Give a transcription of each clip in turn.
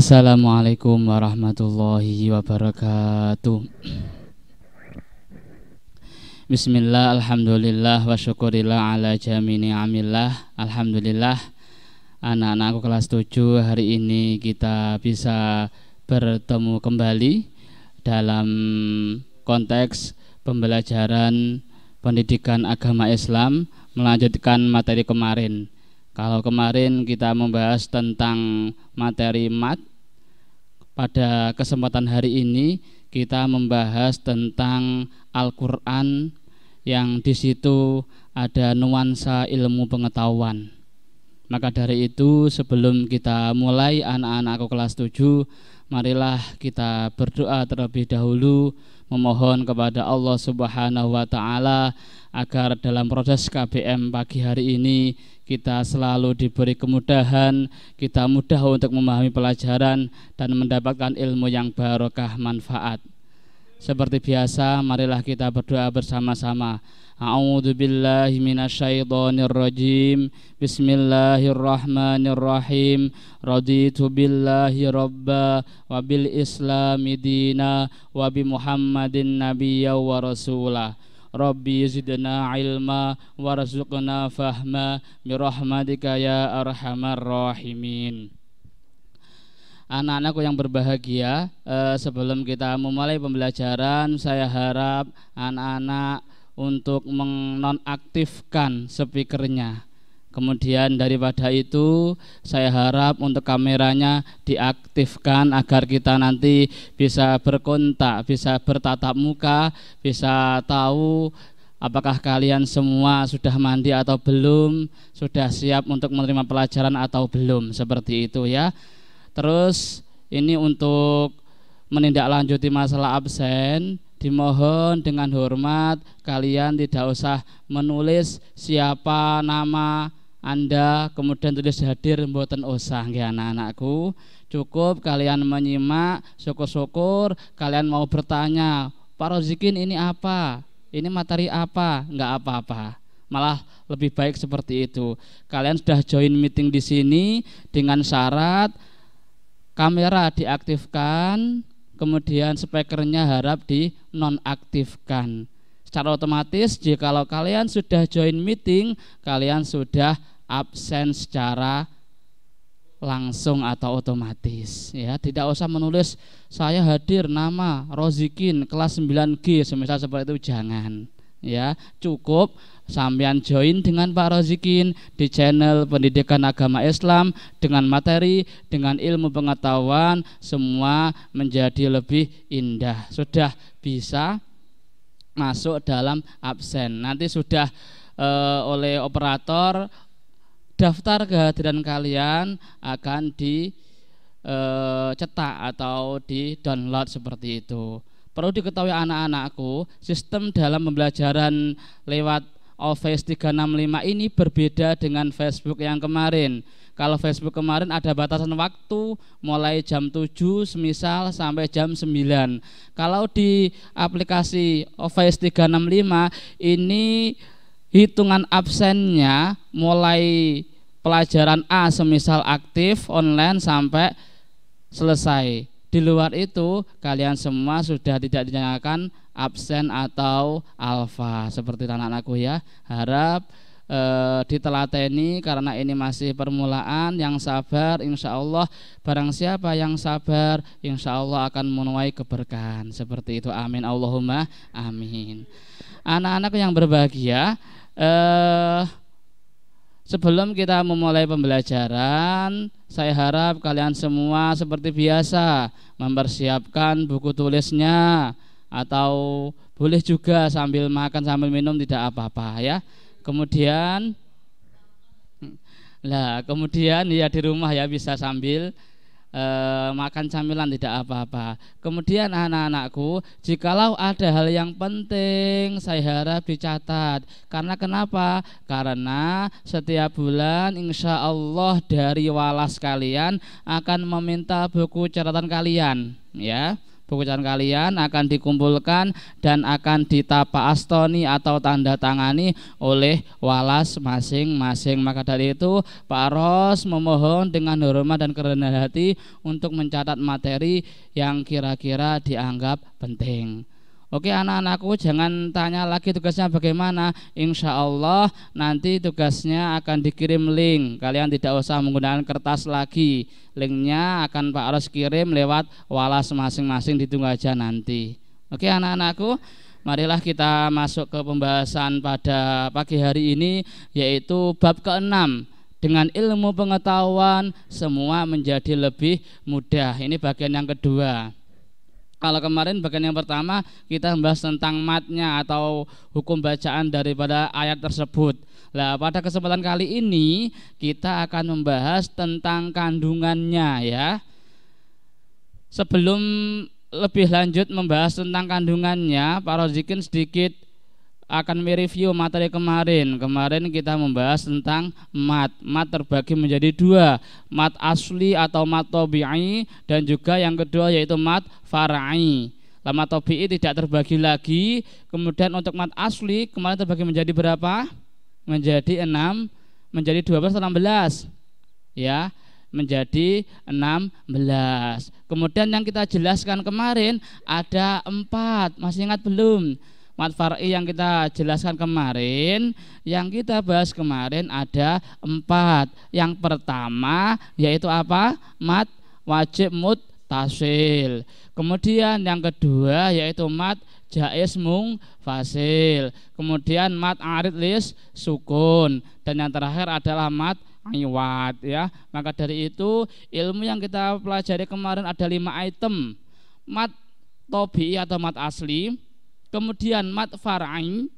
Assalamualaikum warahmatullahi wabarakatuh Bismillah, Alhamdulillah, wa syukurillah ala jamini amillah Alhamdulillah Anak-anakku kelas 7 hari ini kita bisa bertemu kembali Dalam konteks pembelajaran pendidikan agama Islam Melanjutkan materi kemarin Kalau kemarin kita membahas tentang materi mat pada kesempatan hari ini kita membahas tentang Al-Qur'an yang di situ ada nuansa ilmu pengetahuan. Maka dari itu sebelum kita mulai anak-anakku kelas 7, marilah kita berdoa terlebih dahulu memohon kepada Allah Subhanahu wa taala agar dalam proses KBM pagi hari ini kita selalu diberi kemudahan, kita mudah untuk memahami pelajaran dan mendapatkan ilmu yang barokah manfaat. Seperti biasa, marilah kita berdoa bersama-sama. A'udzu billahi minasyaitonir rajim. Bismillahirrahmanirrahim. Raditu billahi robba wa bil islami dina wa bi Muhammadin nabiyya wa rasulah. Rabbi zidna ilma warzuqna fahma birahmatika ya arhamar rahimin anak-anakku yang berbahagia eh, sebelum kita memulai pembelajaran saya harap anak-anak untuk menonaktifkan speakernya Kemudian daripada itu saya harap untuk kameranya diaktifkan agar kita nanti bisa berkontak, bisa bertatap muka, bisa tahu apakah kalian semua sudah mandi atau belum, sudah siap untuk menerima pelajaran atau belum, seperti itu ya. Terus ini untuk menindaklanjuti masalah absen, dimohon dengan hormat kalian tidak usah menulis siapa nama anda kemudian tulis hadir mboten usah nggih anak-anakku. Cukup kalian menyimak, syukur-syukur kalian mau bertanya, Rozikin ini apa? Ini materi apa? Enggak apa-apa. Malah lebih baik seperti itu. Kalian sudah join meeting di sini dengan syarat kamera diaktifkan, kemudian speakernya harap di nonaktifkan secara otomatis jikalau kalian sudah join meeting, kalian sudah absen secara langsung atau otomatis ya tidak usah menulis saya hadir nama Rozikin kelas 9G semisal seperti itu jangan ya cukup sampean join dengan Pak Rozikin di channel pendidikan agama Islam dengan materi dengan ilmu pengetahuan semua menjadi lebih indah sudah bisa masuk dalam absen. Nanti sudah e, oleh operator daftar kehadiran kalian akan dicetak eh, e, atau di download seperti itu. Perlu diketahui anak-anakku, sistem dalam pembelajaran lewat Office 365 ini berbeda dengan Facebook yang kemarin. Kalau Facebook kemarin ada batasan waktu mulai jam 7 semisal sampai jam 9. Kalau di aplikasi Office 365 ini hitungan absennya mulai pelajaran A semisal aktif online sampai selesai. Di luar itu kalian semua sudah tidak dinyatakan absen atau alfa seperti anak-anakku ya. Harap e, ditelateni karena ini masih permulaan yang sabar insya Allah barang siapa yang sabar insya Allah akan menuai keberkahan seperti itu amin Allahumma amin anak-anak yang berbahagia eh, Sebelum kita memulai pembelajaran, saya harap kalian semua seperti biasa mempersiapkan buku tulisnya atau boleh juga sambil makan sambil minum tidak apa-apa ya kemudian lah kemudian ya di rumah ya bisa sambil e, makan camilan tidak apa-apa kemudian anak-anakku jikalau ada hal yang penting saya harap dicatat karena kenapa karena setiap bulan insya Allah dari walas kalian akan meminta buku catatan kalian ya pekerjaan kalian akan dikumpulkan dan akan ditapa astoni atau tanda tangani oleh walas masing-masing. Maka dari itu Pak Ros memohon dengan hormat dan kerendahan hati untuk mencatat materi yang kira-kira dianggap penting. Oke anak-anakku jangan tanya lagi tugasnya bagaimana Insya Allah nanti tugasnya akan dikirim link Kalian tidak usah menggunakan kertas lagi Linknya akan Pak Aros kirim lewat walas masing-masing ditunggu aja nanti Oke anak-anakku Marilah kita masuk ke pembahasan pada pagi hari ini Yaitu bab keenam dengan ilmu pengetahuan semua menjadi lebih mudah. Ini bagian yang kedua. Kalau kemarin bagian yang pertama kita membahas tentang matnya atau hukum bacaan daripada ayat tersebut. Nah, pada kesempatan kali ini kita akan membahas tentang kandungannya ya. Sebelum lebih lanjut membahas tentang kandungannya, para zikin sedikit akan mereview materi kemarin. Kemarin kita membahas tentang mat. Mat terbagi menjadi dua, mat asli atau mat tobi'i dan juga yang kedua yaitu mat farai. Lama tobi'i tidak terbagi lagi. Kemudian untuk mat asli kemarin terbagi menjadi berapa? Menjadi enam, menjadi dua belas, atau belas, Ya, menjadi 16. Kemudian yang kita jelaskan kemarin ada empat, masih ingat belum? mat far'i yang kita jelaskan kemarin, yang kita bahas kemarin ada empat. Yang pertama yaitu apa? Mat wajib mut tasil. Kemudian yang kedua yaitu mat jais mung fasil. Kemudian mat arid lis sukun dan yang terakhir adalah mat iwat ya. Maka dari itu ilmu yang kita pelajari kemarin ada lima item. Mat tobi atau mat asli, Kemudian mat far'ain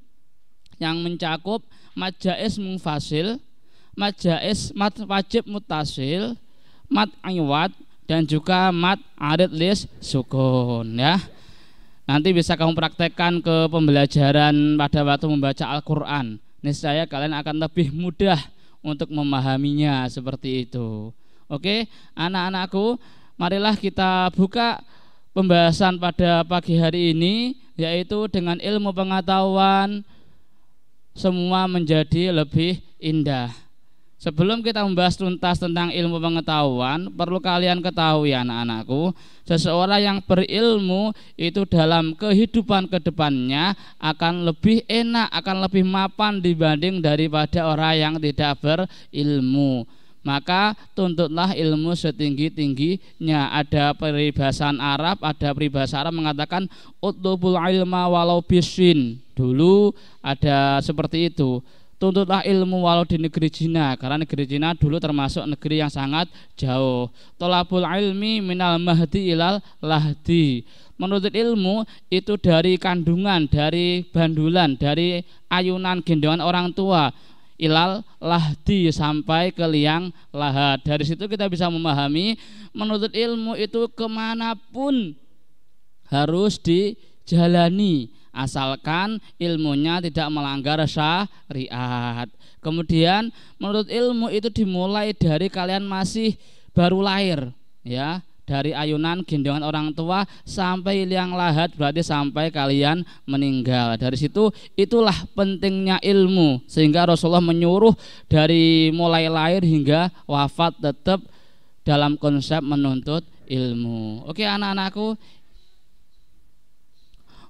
yang mencakup mad jaiz mufasil, mat jaiz mad wajib mutasil, mat iwad dan juga mat arid lis sukun ya. Nanti bisa kamu praktekkan ke pembelajaran pada waktu membaca Al-Qur'an. Niscaya kalian akan lebih mudah untuk memahaminya seperti itu. Oke, anak-anakku, marilah kita buka pembahasan pada pagi hari ini yaitu dengan ilmu pengetahuan semua menjadi lebih indah. Sebelum kita membahas tuntas tentang ilmu pengetahuan, perlu kalian ketahui anak-anakku, seseorang yang berilmu itu dalam kehidupan kedepannya akan lebih enak, akan lebih mapan dibanding daripada orang yang tidak berilmu maka tuntutlah ilmu setinggi-tingginya ada peribahasa Arab ada peribahasa Arab mengatakan utubul ilma walau bisin dulu ada seperti itu tuntutlah ilmu walau di negeri Cina karena negeri Cina dulu termasuk negeri yang sangat jauh tolabul ilmi minal mahdi ilal lahdi menuntut ilmu itu dari kandungan dari bandulan dari ayunan gendongan orang tua ilal lahdi sampai ke liang lahat. Dari situ kita bisa memahami menuntut ilmu itu kemanapun harus dijalani asalkan ilmunya tidak melanggar syariat. Kemudian menuntut ilmu itu dimulai dari kalian masih baru lahir ya dari ayunan gendongan orang tua sampai liang lahat berarti sampai kalian meninggal. Dari situ itulah pentingnya ilmu sehingga Rasulullah menyuruh dari mulai lahir hingga wafat tetap dalam konsep menuntut ilmu. Oke anak-anakku.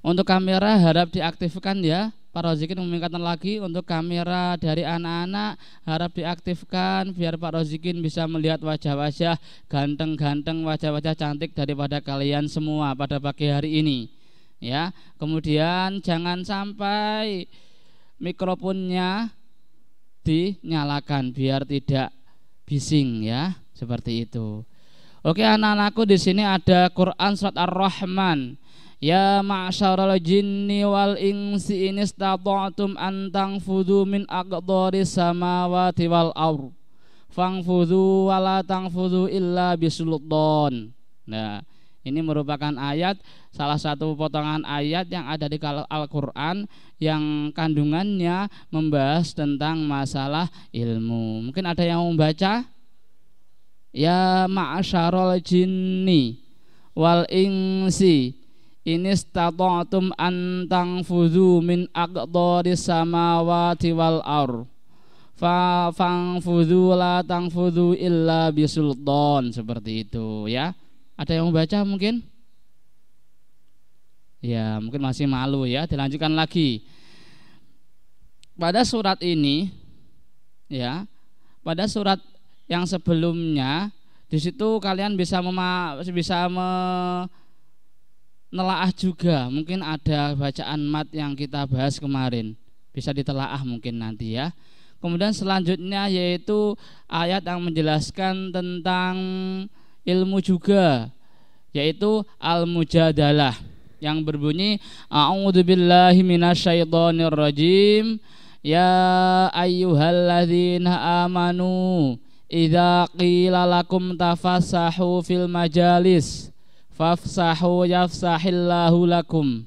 Untuk kamera harap diaktifkan ya. Pak Rozikin mengingatkan lagi untuk kamera dari anak-anak harap diaktifkan biar Pak Rozikin bisa melihat wajah-wajah ganteng-ganteng, wajah-wajah cantik daripada kalian semua pada pagi hari ini. Ya, kemudian jangan sampai mikrofonnya dinyalakan biar tidak bising ya, seperti itu. Oke anak-anakku di sini ada Quran surat Ar-Rahman. Ya ma'asyaral jinni wal insi inistata'tum an tanfudhu min aqdaris samawati wal ardh. fangfudhu wala tangfudhu illa bisultan. Nah, ini merupakan ayat salah satu potongan ayat yang ada di Al-Qur'an yang kandungannya membahas tentang masalah ilmu. Mungkin ada yang membaca? baca? Ya ma'asyarul jinni wal insi ini stata'tum antang fuzu min aqdaris samawati wal ar fa fuzu la fuzu illa bisultan seperti itu ya ada yang membaca mungkin ya mungkin masih malu ya dilanjutkan lagi pada surat ini ya pada surat yang sebelumnya di situ kalian bisa mema bisa menelaah juga mungkin ada bacaan mat yang kita bahas kemarin bisa ditelaah mungkin nanti ya kemudian selanjutnya yaitu ayat yang menjelaskan tentang ilmu juga yaitu al-mujadalah yang berbunyi a'udzubillahi minasyaitonirrajim ya ayyuhalladzina amanu Idza qila lakum tafassahu fil majalis fafsahu yafsahillahu lakum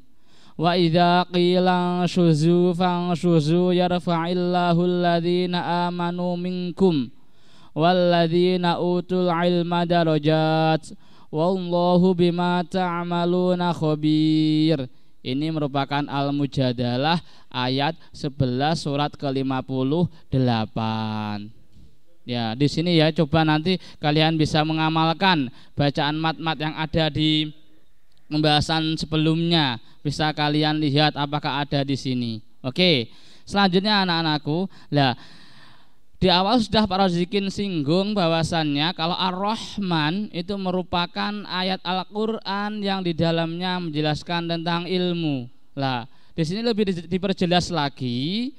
wa idza qila shuzu fanshuzu yarfa'illahu alladhina amanu minkum walladhina utul ilma darajat wallahu bima ta'maluna khabir ini merupakan al-mujadalah ayat 11 surat ke-58 Ya, di sini ya coba nanti kalian bisa mengamalkan bacaan mat-mat yang ada di pembahasan sebelumnya. Bisa kalian lihat apakah ada di sini. Oke. Selanjutnya anak-anakku, lah di awal sudah para zikin singgung bahwasannya kalau Ar-Rahman itu merupakan ayat Al-Qur'an yang di dalamnya menjelaskan tentang ilmu. Lah, di sini lebih diperjelas lagi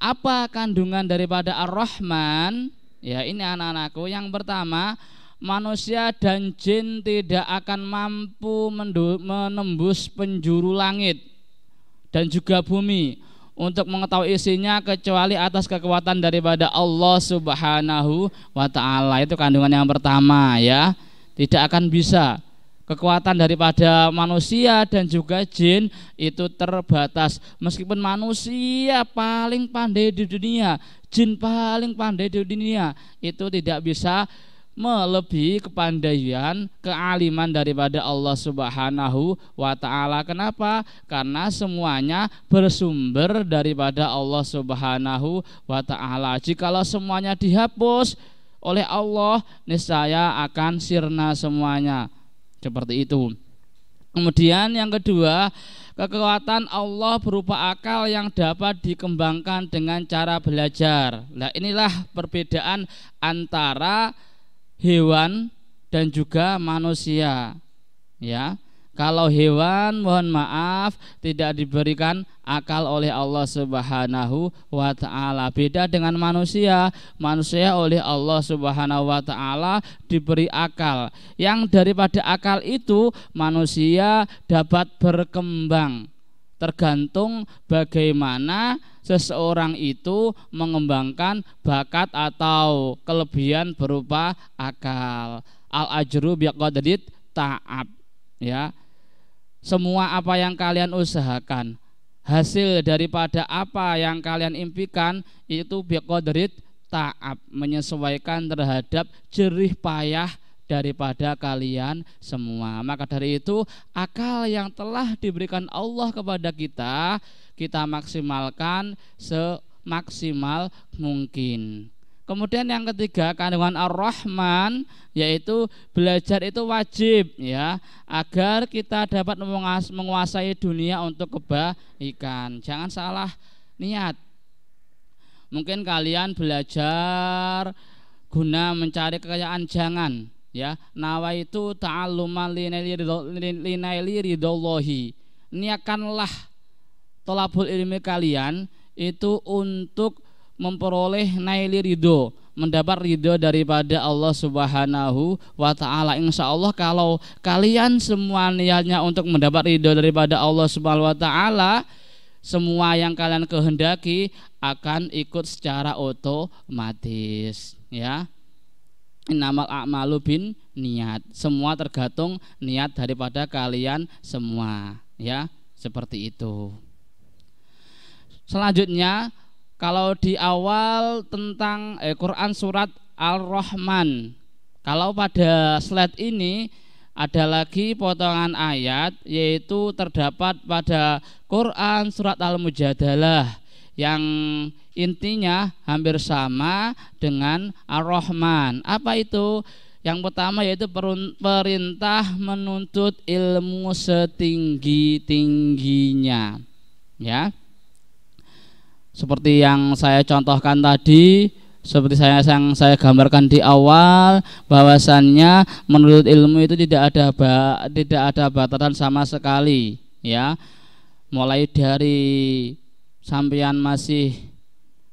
apa kandungan daripada Ar-Rahman Ya, ini anak-anakku. Yang pertama, manusia dan jin tidak akan mampu menembus penjuru langit dan juga bumi untuk mengetahui isinya kecuali atas kekuatan daripada Allah Subhanahu wa taala. Itu kandungan yang pertama ya. Tidak akan bisa. Kekuatan daripada manusia dan juga jin itu terbatas. Meskipun manusia paling pandai di dunia, jin paling pandai di dunia, itu tidak bisa melebihi kepandaian, kealiman daripada Allah Subhanahu wa taala. Kenapa? Karena semuanya bersumber daripada Allah Subhanahu wa taala. Jikalau semuanya dihapus oleh Allah, niscaya akan sirna semuanya. Seperti itu. Kemudian yang kedua, kekuatan Allah berupa akal yang dapat dikembangkan dengan cara belajar. Nah, inilah perbedaan antara hewan dan juga manusia. Ya. Kalau hewan mohon maaf tidak diberikan akal oleh Allah Subhanahu wa taala. Beda dengan manusia. Manusia oleh Allah Subhanahu wa taala diberi akal. Yang daripada akal itu manusia dapat berkembang tergantung bagaimana seseorang itu mengembangkan bakat atau kelebihan berupa akal al ajru biqadrit ta'ab ya semua apa yang kalian usahakan hasil daripada apa yang kalian impikan itu biqadrit ta'ab menyesuaikan terhadap jerih payah daripada kalian semua. Maka dari itu, akal yang telah diberikan Allah kepada kita, kita maksimalkan semaksimal mungkin. Kemudian yang ketiga kandungan Ar-Rahman yaitu belajar itu wajib ya agar kita dapat menguasai dunia untuk kebaikan. Jangan salah niat. Mungkin kalian belajar guna mencari kekayaan jangan ya. Nawa itu ta'alluman linaili ridhollahi. Niatkanlah tolabul ilmi kalian itu untuk memperoleh naili ridho mendapat ridho daripada Allah Subhanahu wa taala. Insya Allah kalau kalian semua niatnya untuk mendapat ridho daripada Allah Subhanahu wa taala, semua yang kalian kehendaki akan ikut secara otomatis, ya. Inamal a'malu bin niat. Semua tergantung niat daripada kalian semua, ya. Seperti itu. Selanjutnya kalau di awal tentang eh, Quran surat Al-Rahman. Kalau pada slide ini ada lagi potongan ayat yaitu terdapat pada Quran surat Al-Mujadalah yang intinya hampir sama dengan al rahman Apa itu? Yang pertama yaitu perintah menuntut ilmu setinggi-tingginya. Ya seperti yang saya contohkan tadi seperti saya yang saya gambarkan di awal bahwasannya menurut ilmu itu tidak ada ba, tidak ada batasan sama sekali ya mulai dari sampean masih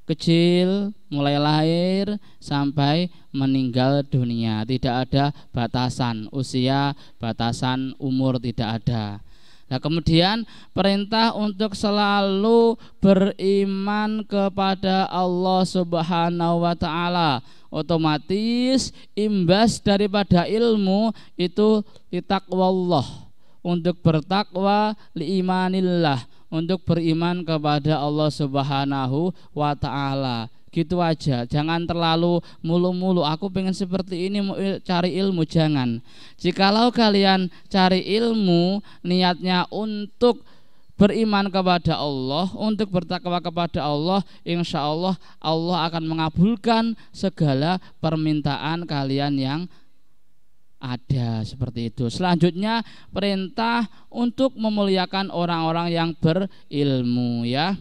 kecil mulai lahir sampai meninggal dunia tidak ada batasan usia batasan umur tidak ada Nah, kemudian perintah untuk selalu beriman kepada Allah Subhanahu wa taala. Otomatis imbas daripada ilmu itu Allah untuk bertakwa liimanillah untuk beriman kepada Allah Subhanahu wa taala gitu aja jangan terlalu mulu-mulu aku pengen seperti ini eh, cari ilmu jangan jikalau kalian cari ilmu niatnya untuk beriman kepada Allah untuk bertakwa kepada Allah insya Allah Allah akan mengabulkan segala permintaan kalian yang ada seperti itu. Selanjutnya perintah untuk memuliakan orang-orang yang berilmu ya.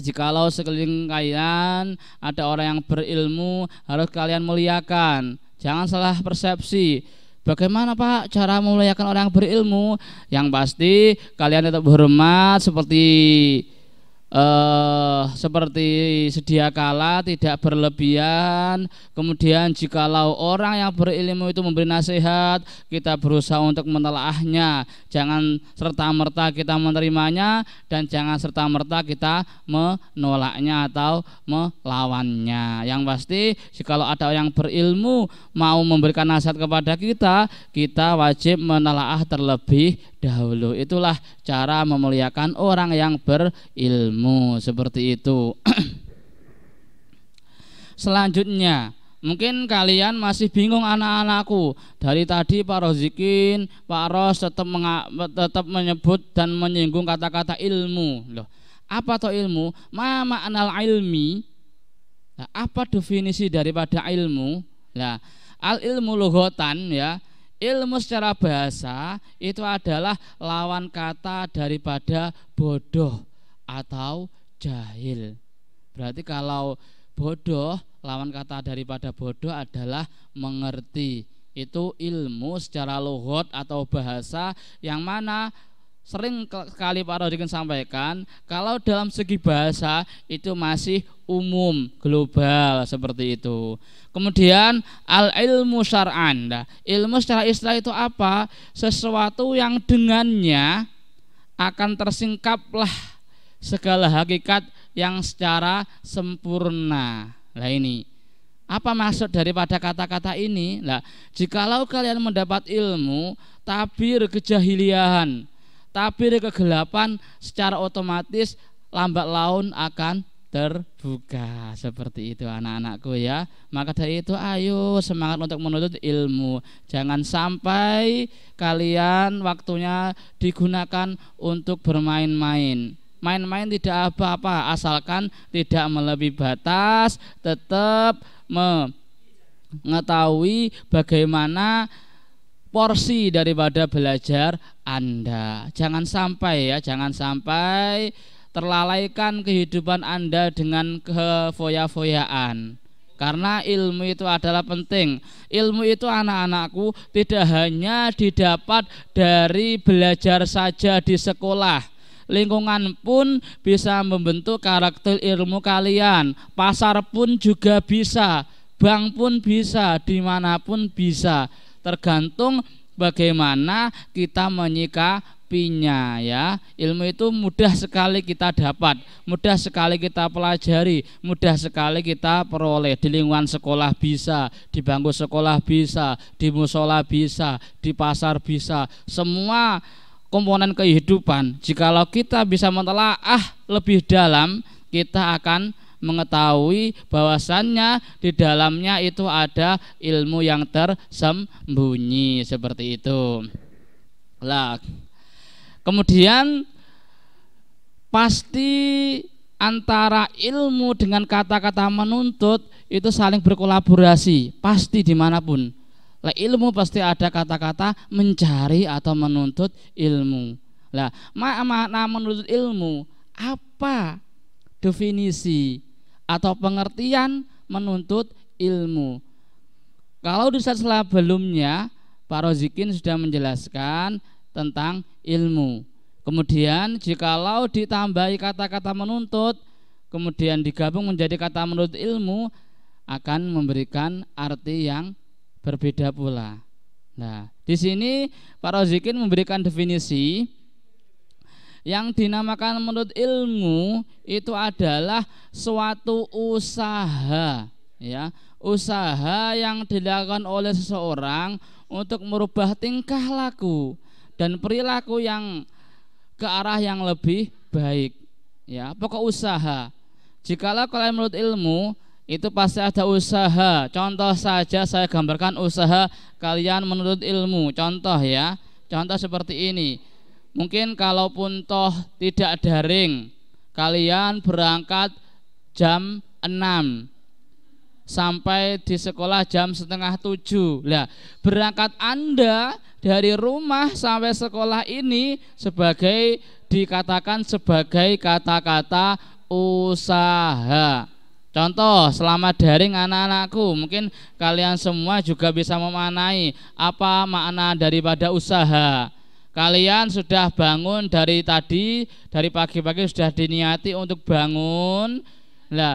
Jikalau sekeliling kalian ada orang yang berilmu, harus kalian muliakan. Jangan salah persepsi. Bagaimana Pak cara memuliakan orang yang berilmu? Yang pasti kalian tetap hormat seperti uh, seperti sedia kala tidak berlebihan kemudian jikalau orang yang berilmu itu memberi nasihat kita berusaha untuk menelaahnya jangan serta-merta kita menerimanya dan jangan serta-merta kita menolaknya atau melawannya yang pasti jikalau ada yang berilmu mau memberikan nasihat kepada kita kita wajib menelaah terlebih dahulu. Itulah cara memuliakan orang yang berilmu seperti itu. Selanjutnya, mungkin kalian masih bingung anak-anakku. Dari tadi Pak Rozikin, Pak Ros tetap, tetap menyebut dan menyinggung kata-kata ilmu. Loh, apa toh ilmu? Ma anal ilmi? apa definisi daripada ilmu? Nah, al ilmu logotan ya Ilmu secara bahasa itu adalah lawan kata daripada bodoh atau jahil. Berarti kalau bodoh lawan kata daripada bodoh adalah mengerti. Itu ilmu secara luhut atau bahasa yang mana sering kali Pak Rodikin sampaikan kalau dalam segi bahasa itu masih umum global seperti itu kemudian al ilmu syar'an nah, ilmu secara istilah itu apa sesuatu yang dengannya akan tersingkaplah segala hakikat yang secara sempurna lah ini apa maksud daripada kata-kata ini lah jikalau kalian mendapat ilmu tabir kejahiliahan tapi di kegelapan secara otomatis lambat laun akan terbuka seperti itu anak-anakku ya maka dari itu ayo semangat untuk menuntut ilmu jangan sampai kalian waktunya digunakan untuk bermain-main main-main tidak apa-apa asalkan tidak melebihi batas tetap mengetahui bagaimana porsi daripada belajar Anda. Jangan sampai ya, jangan sampai terlalaikan kehidupan Anda dengan kefoya-foyaan. Karena ilmu itu adalah penting. Ilmu itu anak-anakku tidak hanya didapat dari belajar saja di sekolah. Lingkungan pun bisa membentuk karakter ilmu kalian. Pasar pun juga bisa, bank pun bisa, dimanapun bisa tergantung bagaimana kita menyikapinya ya. Ilmu itu mudah sekali kita dapat, mudah sekali kita pelajari, mudah sekali kita peroleh di lingkungan sekolah bisa, di bangku sekolah bisa, di musola bisa, di pasar bisa. Semua komponen kehidupan jikalau kita bisa mentelaah lebih dalam kita akan mengetahui bahwasannya di dalamnya itu ada ilmu yang tersembunyi seperti itu. Lah, kemudian pasti antara ilmu dengan kata-kata menuntut itu saling berkolaborasi pasti dimanapun lah ilmu pasti ada kata-kata mencari atau menuntut ilmu lah makna menuntut ilmu apa definisi atau pengertian menuntut ilmu. Kalau di saat sebelumnya Pak Rozikin sudah menjelaskan tentang ilmu. Kemudian jikalau ditambahi kata-kata menuntut, kemudian digabung menjadi kata menuntut ilmu akan memberikan arti yang berbeda pula. Nah, di sini Pak Rozikin memberikan definisi yang dinamakan menurut ilmu itu adalah suatu usaha ya, usaha yang dilakukan oleh seseorang untuk merubah tingkah laku dan perilaku yang ke arah yang lebih baik. Ya, pokok usaha. Jikalau kalian menurut ilmu, itu pasti ada usaha. Contoh saja saya gambarkan usaha kalian menurut ilmu. Contoh ya, contoh seperti ini. Mungkin kalaupun toh tidak daring, kalian berangkat jam 6 sampai di sekolah jam setengah tujuh. Nah, berangkat Anda dari rumah sampai sekolah ini sebagai dikatakan sebagai kata-kata usaha. Contoh, selama daring anak-anakku, mungkin kalian semua juga bisa memanai apa makna daripada usaha Kalian sudah bangun dari tadi, dari pagi-pagi sudah diniati untuk bangun. Nah,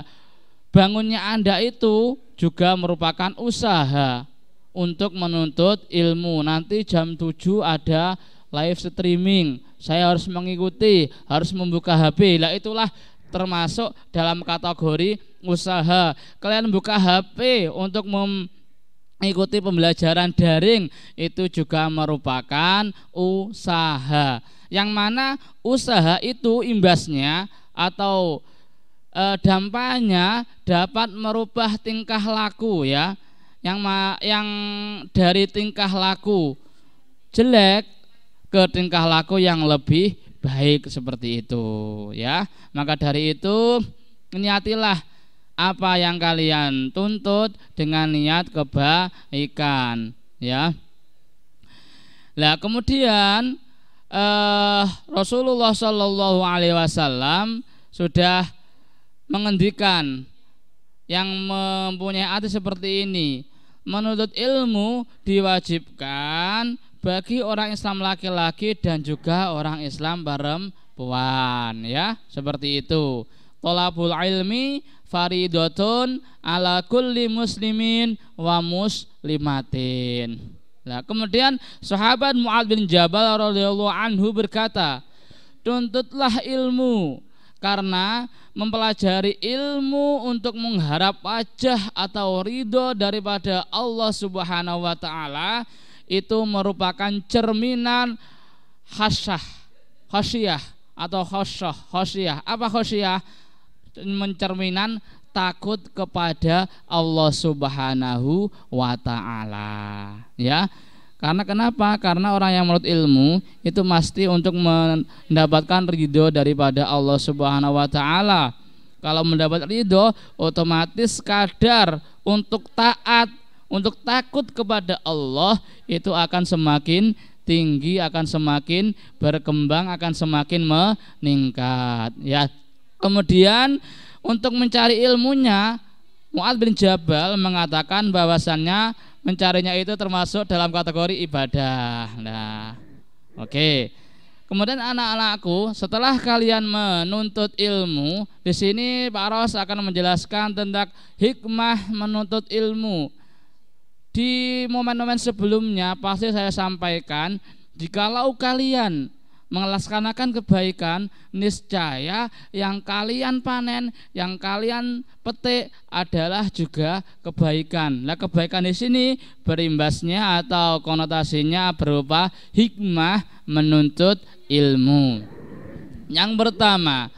bangunnya Anda itu juga merupakan usaha untuk menuntut ilmu. Nanti jam 7 ada live streaming. Saya harus mengikuti, harus membuka HP. Lah itulah termasuk dalam kategori usaha. Kalian buka HP untuk mem mengikuti pembelajaran daring itu juga merupakan usaha yang mana usaha itu imbasnya atau e, dampaknya dapat merubah tingkah laku ya yang ma, yang dari tingkah laku jelek ke tingkah laku yang lebih baik seperti itu ya maka dari itu niatilah apa yang kalian tuntut dengan niat kebaikan ya lah kemudian eh, Rasulullah Shallallahu Alaihi Wasallam sudah mengendikan yang mempunyai arti seperti ini menuntut ilmu diwajibkan bagi orang Islam laki-laki dan juga orang Islam perempuan ya seperti itu tolabul ilmi faridotun ala kulli muslimin wa muslimatin. Nah, kemudian sahabat Mu'ad bin Jabal radhiyallahu anhu berkata, "Tuntutlah ilmu karena mempelajari ilmu untuk mengharap wajah atau ridho daripada Allah Subhanahu wa taala itu merupakan cerminan khasyah, khasyah atau khasyah, khasyah. Apa khasyah? mencerminan takut kepada Allah Subhanahu wa taala ya karena kenapa karena orang yang menurut ilmu itu pasti untuk mendapatkan ridho daripada Allah Subhanahu wa taala kalau mendapat ridho otomatis kadar untuk taat untuk takut kepada Allah itu akan semakin tinggi akan semakin berkembang akan semakin meningkat ya Kemudian untuk mencari ilmunya Mu'ad bin Jabal mengatakan bahwasannya mencarinya itu termasuk dalam kategori ibadah. Nah, oke. Okay. Kemudian anak-anakku, setelah kalian menuntut ilmu, di sini Pak Ros akan menjelaskan tentang hikmah menuntut ilmu. Di momen-momen sebelumnya pasti saya sampaikan, jikalau kalian mengelaskanakan kebaikan niscaya yang kalian panen, yang kalian petik adalah juga kebaikan. Nah, kebaikan di sini berimbasnya atau konotasinya berupa hikmah menuntut ilmu. Yang pertama,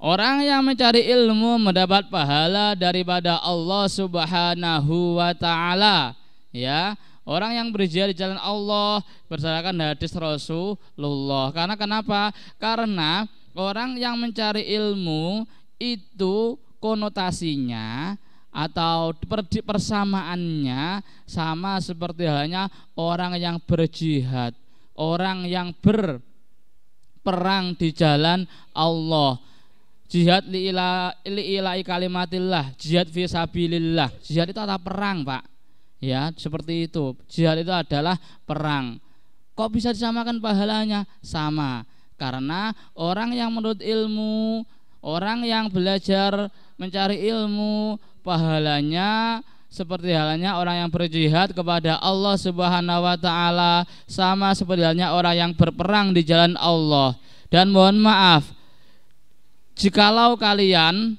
orang yang mencari ilmu mendapat pahala daripada Allah Subhanahu wa taala, ya Orang yang berjihad di jalan Allah berdasarkan hadis Rasulullah. Karena kenapa? Karena orang yang mencari ilmu itu konotasinya atau persamaannya sama seperti halnya orang yang berjihad, orang yang berperang di jalan Allah. Jihad ila, li kalimatillah, jihad fi sabilillah. Jihad itu adalah perang, Pak Ya, seperti itu. Jihad itu adalah perang. Kok bisa disamakan pahalanya? Sama. Karena orang yang menurut ilmu, orang yang belajar mencari ilmu, pahalanya seperti halnya orang yang berjihad kepada Allah Subhanahu wa taala, sama seperti halnya orang yang berperang di jalan Allah. Dan mohon maaf, jikalau kalian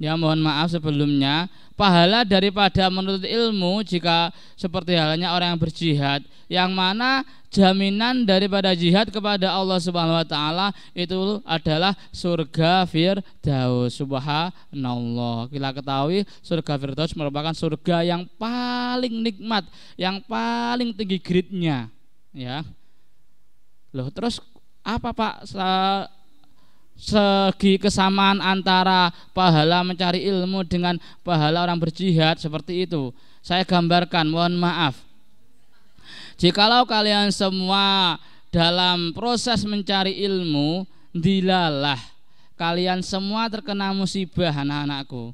Ya mohon maaf sebelumnya Pahala daripada menurut ilmu Jika seperti halnya orang yang berjihad Yang mana jaminan daripada jihad kepada Allah Subhanahu Wa Taala Itu adalah surga Firdaus Subhanallah Kita ketahui surga Firdaus merupakan surga yang paling nikmat Yang paling tinggi gridnya Ya Loh terus apa pak segi kesamaan antara pahala mencari ilmu dengan pahala orang berjihad seperti itu. Saya gambarkan, mohon maaf. Jikalau kalian semua dalam proses mencari ilmu dilalah kalian semua terkena musibah anak-anakku.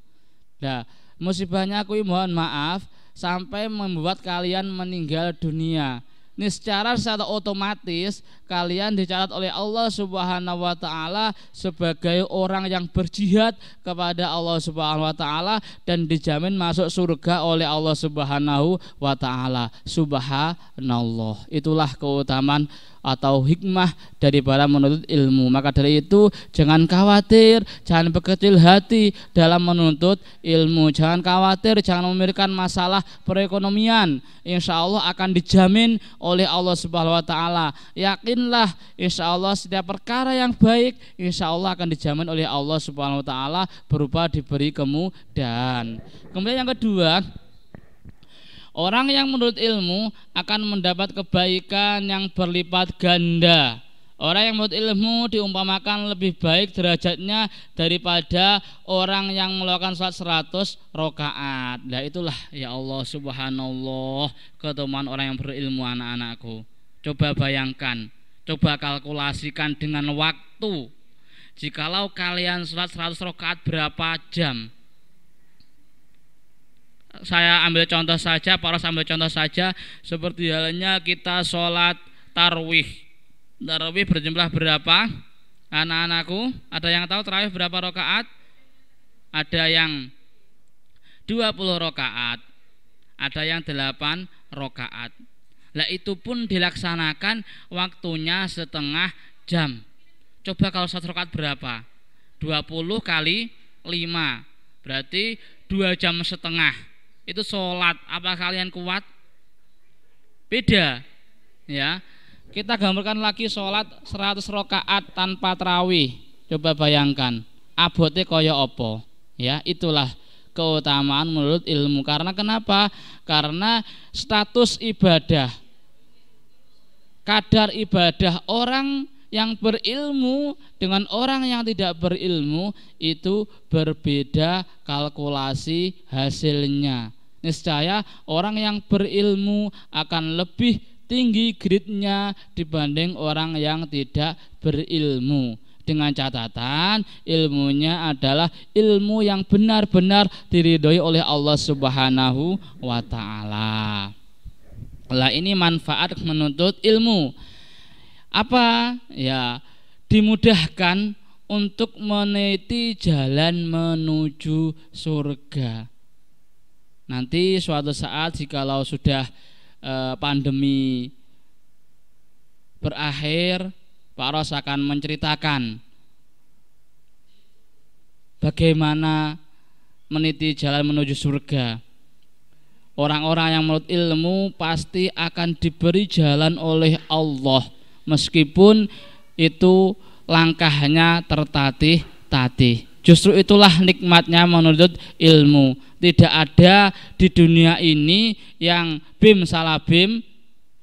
Nah, musibahnya aku mohon maaf sampai membuat kalian meninggal dunia ini secara secara otomatis kalian dicatat oleh Allah Subhanahu wa taala sebagai orang yang berjihad kepada Allah Subhanahu wa taala dan dijamin masuk surga oleh Allah Subhanahu wa taala. Subhanallah. Itulah keutamaan atau hikmah dari para menuntut ilmu. Maka dari itu jangan khawatir, jangan berkecil hati dalam menuntut ilmu. Jangan khawatir, jangan memikirkan masalah perekonomian. Insya Allah akan dijamin oleh Allah Subhanahu Wa Taala. Yakinlah, insya Allah setiap perkara yang baik, insya Allah akan dijamin oleh Allah Subhanahu Wa Taala berupa diberi kemudahan. Kemudian yang kedua, Orang yang menurut ilmu akan mendapat kebaikan yang berlipat ganda. Orang yang menurut ilmu diumpamakan lebih baik derajatnya daripada orang yang melakukan sholat 100 rokaat. Nah itulah ya Allah subhanallah ketemuan orang yang berilmu anak-anakku. Coba bayangkan, coba kalkulasikan dengan waktu. Jikalau kalian sholat seratus rokaat berapa jam? saya ambil contoh saja, para ambil contoh saja seperti halnya kita sholat tarwih. Tarwih berjumlah berapa? Anak-anakku, ada yang tahu tarawih berapa rokaat? Ada yang 20 rokaat, ada yang 8 rokaat. Lah itu pun dilaksanakan waktunya setengah jam. Coba kalau satu rokaat berapa? 20 kali 5 berarti 2 jam setengah itu sholat apa kalian kuat beda ya kita gambarkan lagi sholat 100 rokaat tanpa terawih coba bayangkan abote koyo opo ya itulah keutamaan menurut ilmu karena kenapa karena status ibadah kadar ibadah orang yang berilmu dengan orang yang tidak berilmu itu berbeda kalkulasi hasilnya Niscaya orang yang berilmu akan lebih tinggi gridnya dibanding orang yang tidak berilmu dengan catatan ilmunya adalah ilmu yang benar-benar diridhoi oleh Allah Subhanahu wa taala. Lah ini manfaat menuntut ilmu. Apa? Ya, dimudahkan untuk meniti jalan menuju surga. Nanti suatu saat jikalau sudah eh, pandemi berakhir, Pak Ros akan menceritakan bagaimana meniti jalan menuju surga. Orang-orang yang menurut ilmu pasti akan diberi jalan oleh Allah meskipun itu langkahnya tertatih-tatih. Justru itulah nikmatnya menurut ilmu. Tidak ada di dunia ini yang bim salah bim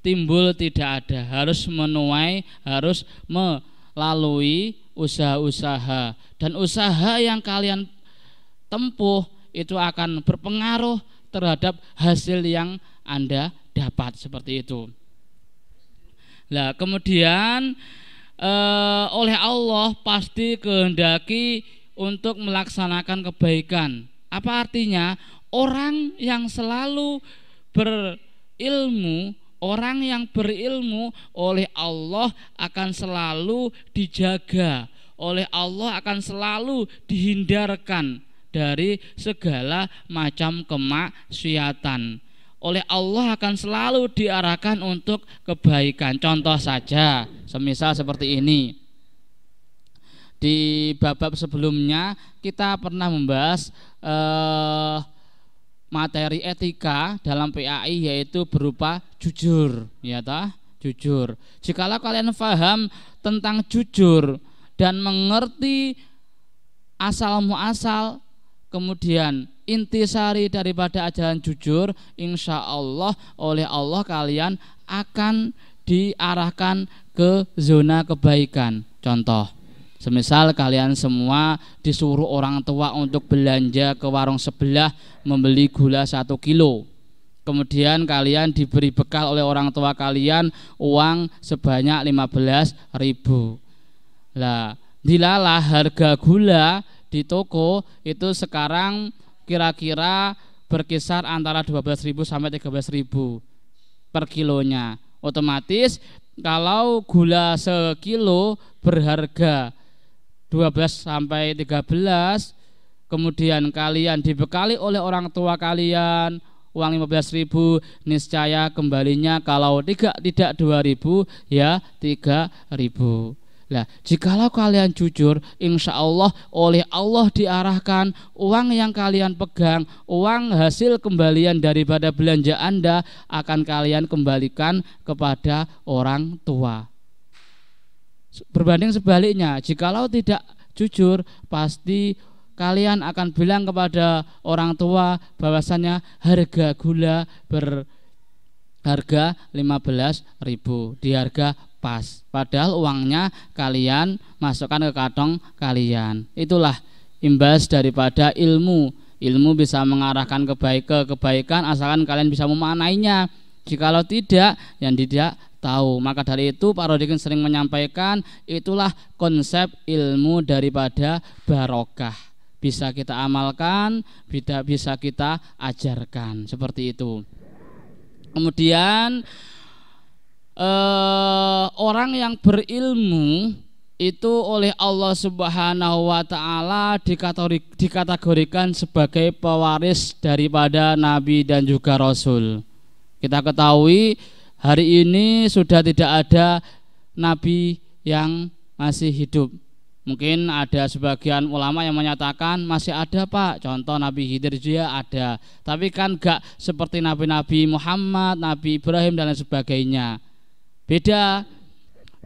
timbul tidak ada. Harus menuai, harus melalui usaha-usaha dan usaha yang kalian tempuh itu akan berpengaruh terhadap hasil yang Anda dapat seperti itu. Nah, kemudian eh, oleh Allah pasti kehendaki untuk melaksanakan kebaikan apa artinya? Orang yang selalu berilmu, orang yang berilmu oleh Allah akan selalu dijaga, oleh Allah akan selalu dihindarkan dari segala macam kemaksiatan. Oleh Allah akan selalu diarahkan untuk kebaikan. Contoh saja, semisal seperti ini di babak sebelumnya kita pernah membahas eh, materi etika dalam PAI yaitu berupa jujur, ya ta? Jujur. Jikalau kalian paham tentang jujur dan mengerti asal muasal kemudian intisari daripada ajaran jujur insya Allah oleh Allah kalian akan diarahkan ke zona kebaikan contoh Semisal kalian semua disuruh orang tua untuk belanja ke warung sebelah membeli gula satu kilo. Kemudian kalian diberi bekal oleh orang tua kalian uang sebanyak 15 ribu. Lah, dilalah harga gula di toko itu sekarang kira-kira berkisar antara 12.000 sampai ribu per kilonya. Otomatis kalau gula sekilo berharga 12 sampai 13 kemudian kalian dibekali oleh orang tua kalian uang 15.000 niscaya kembalinya kalau tidak tidak 2.000 ya 3.000 Nah, jikalau kalian jujur, insya Allah oleh Allah diarahkan uang yang kalian pegang, uang hasil kembalian daripada belanja Anda akan kalian kembalikan kepada orang tua. Berbanding sebaliknya, jikalau tidak jujur, pasti kalian akan bilang kepada orang tua bahwasanya harga gula ber harga 15.000 di harga pas. Padahal uangnya kalian masukkan ke kantong kalian. Itulah imbas daripada ilmu. Ilmu bisa mengarahkan kebaikan ke kebaikan asalkan kalian bisa memanainya. Jikalau tidak, yang tidak tahu. Maka dari itu Pak Rodikin sering menyampaikan itulah konsep ilmu daripada barokah. Bisa kita amalkan, tidak bisa kita ajarkan. Seperti itu. Kemudian eh, orang yang berilmu itu oleh Allah Subhanahu wa taala dikategorikan sebagai pewaris daripada nabi dan juga rasul. Kita ketahui hari ini sudah tidak ada nabi yang masih hidup. Mungkin ada sebagian ulama yang menyatakan masih ada Pak, contoh Nabi Khidir dia ada. Tapi kan gak seperti Nabi-Nabi Muhammad, Nabi Ibrahim dan lain sebagainya. Beda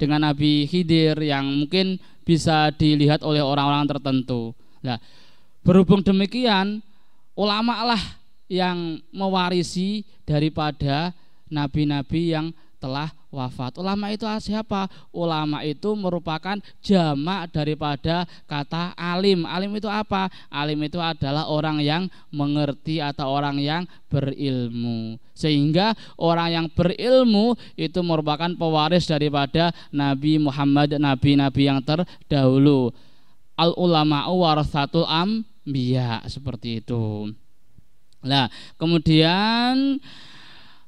dengan Nabi Khidir yang mungkin bisa dilihat oleh orang-orang tertentu. Nah, berhubung demikian, ulama lah yang mewarisi daripada nabi-nabi yang telah wafat. Ulama itu siapa? Ulama itu merupakan jamak daripada kata alim. Alim itu apa? Alim itu adalah orang yang mengerti atau orang yang berilmu. Sehingga orang yang berilmu itu merupakan pewaris daripada Nabi Muhammad, nabi-nabi yang terdahulu. Al ulama warasatul ambiya seperti itu. Nah, kemudian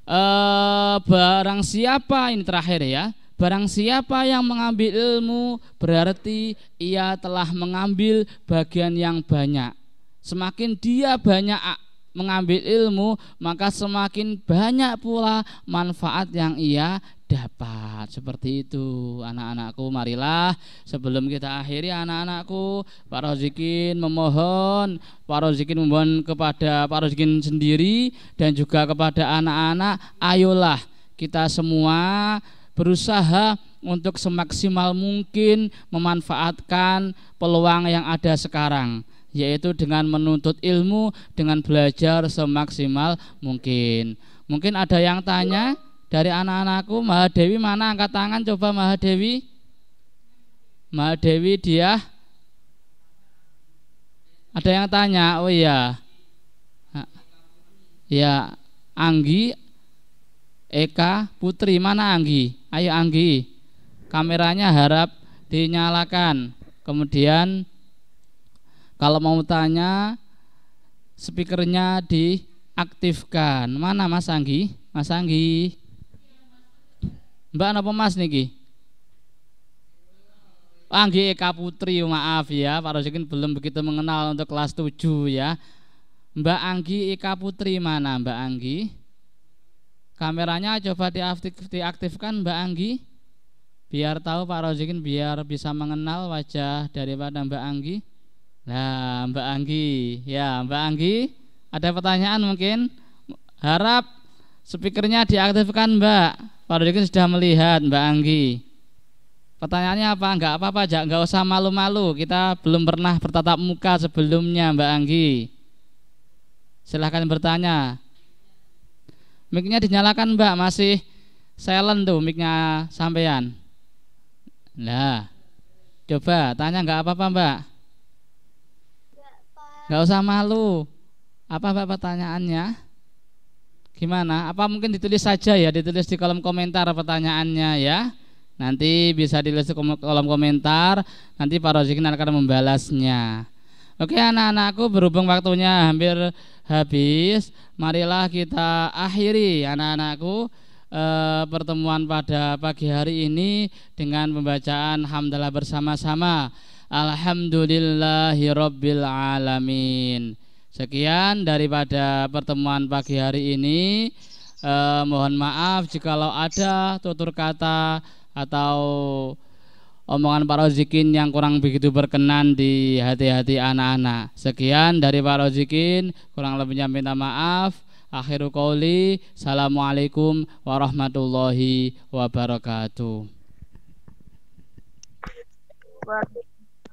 eh, barang siapa ini terakhir ya. Barang siapa yang mengambil ilmu berarti ia telah mengambil bagian yang banyak. Semakin dia banyak mengambil ilmu, maka semakin banyak pula manfaat yang ia dapat. Seperti itu, anak-anakku, marilah sebelum kita akhiri anak-anakku, Pak Rozikin memohon, Pak Rozikin memohon kepada Pak Rozikin sendiri dan juga kepada anak-anak, ayolah kita semua berusaha untuk semaksimal mungkin memanfaatkan peluang yang ada sekarang yaitu dengan menuntut ilmu dengan belajar semaksimal mungkin. Mungkin ada yang tanya dari anak-anakku, Mahadewi mana angkat tangan coba Mahadewi? Mahadewi dia ada yang tanya, oh iya. Ya, Anggi Eka Putri mana Anggi? Ayo Anggi. Kameranya harap dinyalakan. Kemudian kalau mau tanya, speakernya diaktifkan. Mana Mas Anggi? Mas Anggi. Mbak apa Mas niki? Anggi Eka Putri, maaf ya, Pak Rosikin belum begitu mengenal untuk kelas 7 ya. Mbak Anggi Eka Putri mana Mbak Anggi? Kameranya coba diaktifkan Mbak Anggi. Biar tahu Pak Rozikin biar bisa mengenal wajah daripada Mbak Anggi. Nah, Mbak Anggi, ya Mbak Anggi, ada pertanyaan mungkin? Harap speakernya diaktifkan Mbak. Pak Dodikin sudah melihat Mbak Anggi. Pertanyaannya apa? Enggak apa-apa, enggak usah malu-malu. Kita belum pernah bertatap muka sebelumnya Mbak Anggi. Silahkan bertanya. Miknya dinyalakan Mbak, masih silent tuh miknya nya sampean. Nah, coba tanya enggak apa-apa Mbak. Gak usah malu. Apa Pak pertanyaannya? Gimana? Apa mungkin ditulis saja ya, ditulis di kolom komentar pertanyaannya ya. Nanti bisa ditulis di kolom komentar, nanti Pak Rozikin akan membalasnya. Oke anak-anakku berhubung waktunya hampir habis, marilah kita akhiri anak-anakku e, pertemuan pada pagi hari ini dengan pembacaan hamdalah bersama-sama. Alhamdulillahi Rabbil Alamin Sekian daripada pertemuan pagi hari ini eh, Mohon maaf jikalau ada tutur kata atau omongan para Rozikin yang kurang begitu berkenan di hati-hati anak-anak Sekian dari para Rozikin kurang lebihnya minta maaf Akhiru kauli. Assalamualaikum warahmatullahi wabarakatuh